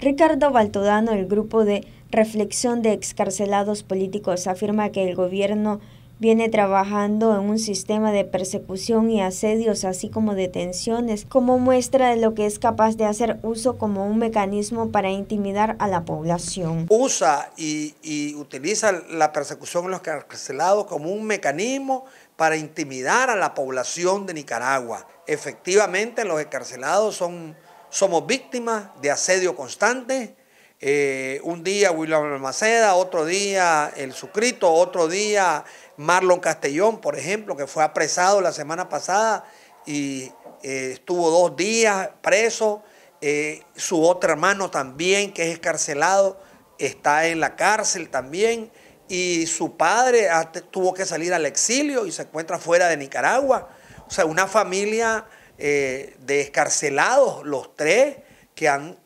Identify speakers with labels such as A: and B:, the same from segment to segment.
A: Ricardo Baltodano, el grupo de reflexión de excarcelados políticos, afirma que el gobierno viene trabajando en un sistema de persecución y asedios, así como detenciones, como muestra de lo que es capaz de hacer uso como un mecanismo para intimidar a la población.
B: Usa y, utiliza la persecución en los carcelados como un mecanismo para intimidar a la población de Nicaragua. Efectivamente, los encarcelados son somos víctimas de asedio constante. Eh, un día William Almaceda, otro día el Sucrito, otro día Marlon Castellón, por ejemplo, que fue apresado la semana pasada y eh, estuvo dos días preso. Eh, su otro hermano también, que es escarcelado, está en la cárcel también. Y su padre tuvo que salir al exilio y se encuentra fuera de Nicaragua. O sea, una familia eh, de escarcelados, los tres que han,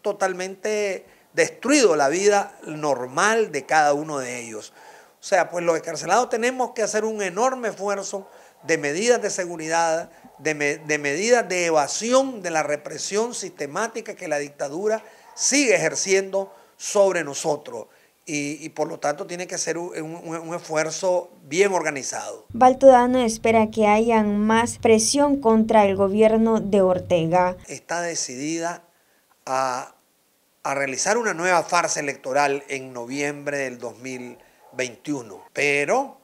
B: totalmente destruido la vida normal de cada uno de ellos. O sea, pues los escarcelados tenemos que hacer un enorme esfuerzo de medidas de seguridad, de, medidas de evasión de la represión sistemática que la dictadura sigue ejerciendo sobre nosotros y, por lo tanto tiene que ser un, esfuerzo bien organizado.
A: Baltodano espera que haya más presión contra el gobierno de Ortega.
B: Está decidida a, realizar una nueva farsa electoral en noviembre del 2021, pero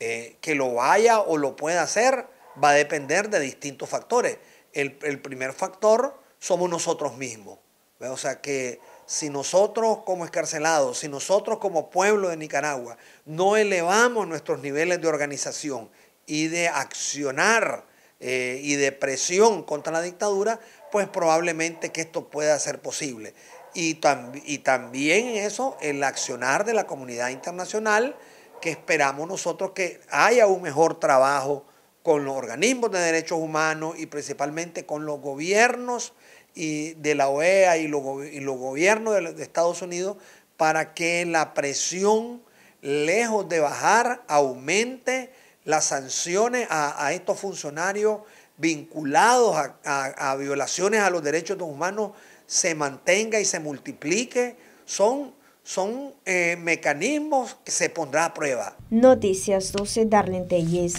B: eh, que lo vaya o lo pueda hacer va a depender de distintos factores. El, primer factor somos nosotros mismos, o sea que si nosotros como escarcelados, si nosotros como pueblo de Nicaragua no elevamos nuestros niveles de organización y de accionar eh, y de presión contra la dictadura, pues probablemente que esto pueda ser posible. Y, y también eso, el accionar de la comunidad internacional, que esperamos nosotros que haya un mejor trabajo con los organismos de derechos humanos y principalmente con los gobiernos y de la OEA y, los gobiernos de, Estados Unidos para que la presión, lejos de bajar, aumente las sanciones a, estos funcionarios vinculados a, violaciones a los derechos humanos se mantenga y se multiplique. Son, son eh, mecanismos que se pondrán a prueba.
A: Noticias 12, Darlene